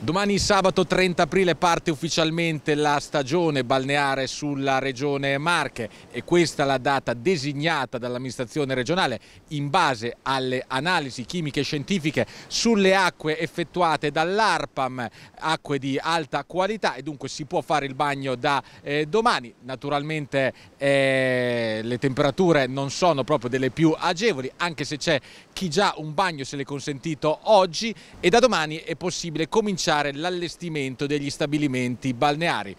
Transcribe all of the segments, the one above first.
Domani sabato 30 aprile parte ufficialmente la stagione balneare sulla regione Marche e questa è la data designata dall'amministrazione regionale in base alle analisi chimiche e scientifiche sulle acque effettuate dall'ARPAM, acque di alta qualità e dunque si può fare il bagno da eh, domani. Naturalmente eh, le temperature non sono proprio delle più agevoli anche se c'è chi già un bagno se l'è consentito oggi e da domani è possibile cominciare rilanciare l'allestimento degli stabilimenti balneari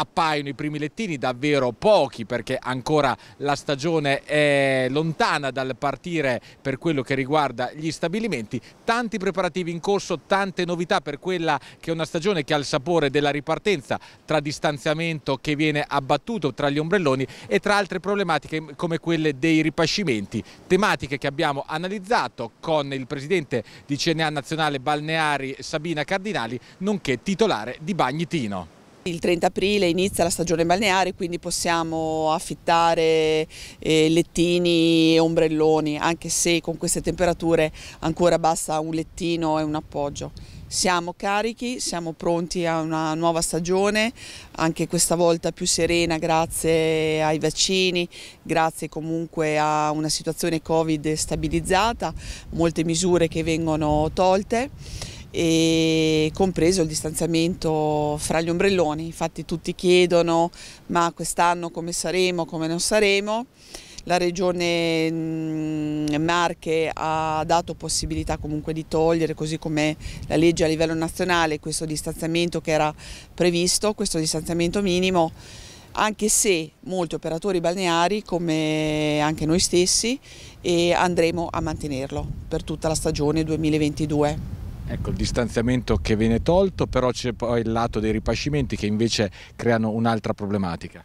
appaiono i primi lettini, davvero pochi perché ancora la stagione è lontana dal partire per quello che riguarda gli stabilimenti. Tanti preparativi in corso, tante novità per quella che è una stagione che ha il sapore della ripartenza tra distanziamento che viene abbattuto tra gli ombrelloni e tra altre problematiche come quelle dei ripascimenti, tematiche che abbiamo analizzato con il presidente di CNA Nazionale Balneari Sabina Cardinali, nonché titolare di Bagnitino. Il 30 aprile inizia la stagione balneare, quindi possiamo affittare eh, lettini e ombrelloni, anche se con queste temperature ancora basta un lettino e un appoggio. Siamo carichi, siamo pronti a una nuova stagione, anche questa volta più serena grazie ai vaccini, grazie comunque a una situazione Covid stabilizzata, molte misure che vengono tolte e compreso il distanziamento fra gli ombrelloni, infatti tutti chiedono ma quest'anno come saremo, come non saremo. La regione mm, Marche ha dato possibilità comunque di togliere, così come la legge a livello nazionale, questo distanziamento che era previsto, questo distanziamento minimo, anche se molti operatori balneari, come anche noi stessi, andremo a mantenerlo per tutta la stagione 2022. Ecco il distanziamento che viene tolto, però c'è poi il lato dei ripascimenti che invece creano un'altra problematica.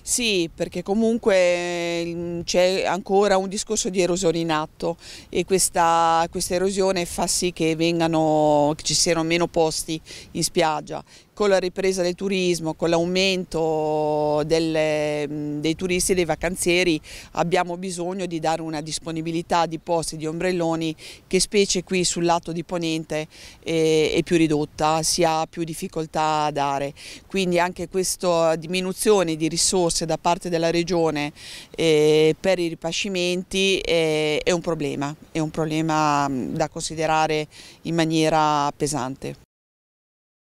Sì, perché comunque mm, c'è ancora un discorso di erosione in atto e questa, questa erosione fa sì che, vengano, che ci siano meno posti in spiaggia con la ripresa del turismo, con l'aumento dei turisti e dei vacanzieri abbiamo bisogno di dare una disponibilità di posti di ombrelloni che specie qui sul lato di Ponente è, eh, è più ridotta, si ha più difficoltà a dare. Quindi anche questa diminuzione di risorse da parte della Regione eh, per i ripascimenti è, eh, è un problema, è un problema da considerare in maniera pesante.